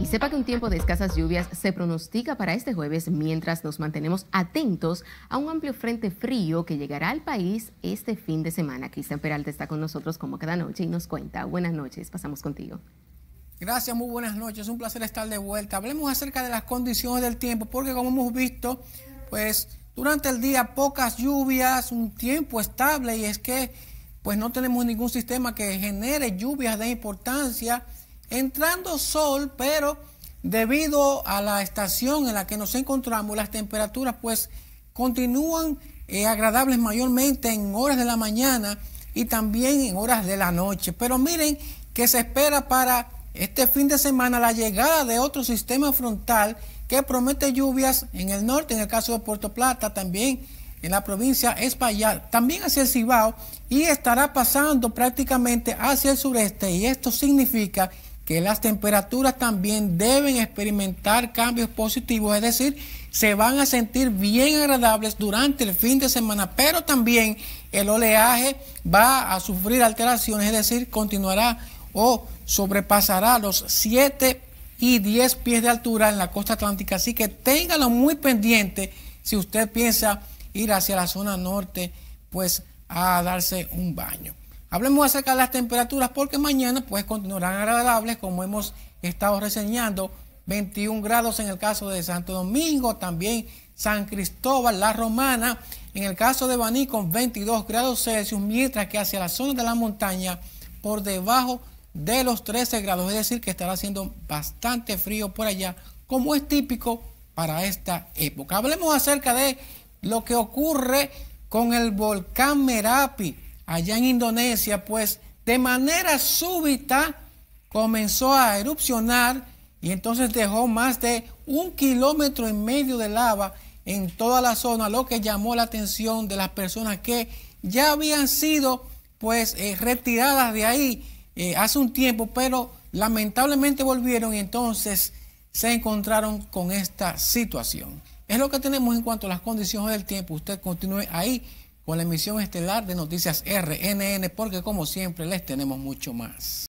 Y sepa que un tiempo de escasas lluvias se pronostica para este jueves mientras nos mantenemos atentos a un amplio frente frío que llegará al país este fin de semana. Cristian Peralta está con nosotros como cada noche y nos cuenta. Buenas noches, pasamos contigo. Gracias, muy buenas noches, un placer estar de vuelta. Hablemos acerca de las condiciones del tiempo porque como hemos visto, pues durante el día pocas lluvias, un tiempo estable y es que pues no tenemos ningún sistema que genere lluvias de importancia entrando sol, pero debido a la estación en la que nos encontramos, las temperaturas pues continúan eh, agradables mayormente en horas de la mañana y también en horas de la noche. Pero miren que se espera para este fin de semana la llegada de otro sistema frontal que promete lluvias en el norte, en el caso de Puerto Plata, también en la provincia Espaillat, también hacia el Cibao y estará pasando prácticamente hacia el sureste y esto significa que las temperaturas también deben experimentar cambios positivos, es decir, se van a sentir bien agradables durante el fin de semana, pero también el oleaje va a sufrir alteraciones, es decir, continuará o sobrepasará los 7 y 10 pies de altura en la costa atlántica, así que téngalo muy pendiente si usted piensa ir hacia la zona norte, pues a darse un baño. Hablemos acerca de las temperaturas porque mañana pues continuarán agradables como hemos estado reseñando. 21 grados en el caso de Santo Domingo, también San Cristóbal, La Romana, en el caso de Baní con 22 grados Celsius, mientras que hacia la zona de la montaña por debajo de los 13 grados, es decir, que estará haciendo bastante frío por allá, como es típico para esta época. Hablemos acerca de lo que ocurre con el volcán Merapi allá en Indonesia, pues de manera súbita comenzó a erupcionar y entonces dejó más de un kilómetro y medio de lava en toda la zona, lo que llamó la atención de las personas que ya habían sido pues eh, retiradas de ahí eh, hace un tiempo, pero lamentablemente volvieron y entonces se encontraron con esta situación. Es lo que tenemos en cuanto a las condiciones del tiempo. Usted continúe ahí con la emisión estelar de Noticias RNN, porque como siempre les tenemos mucho más.